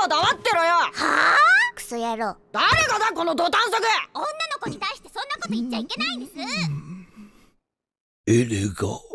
黙ってろよはあクソ野郎誰がだこのドタン足女の子に対してそんなこと言っちゃいけないんですエレガ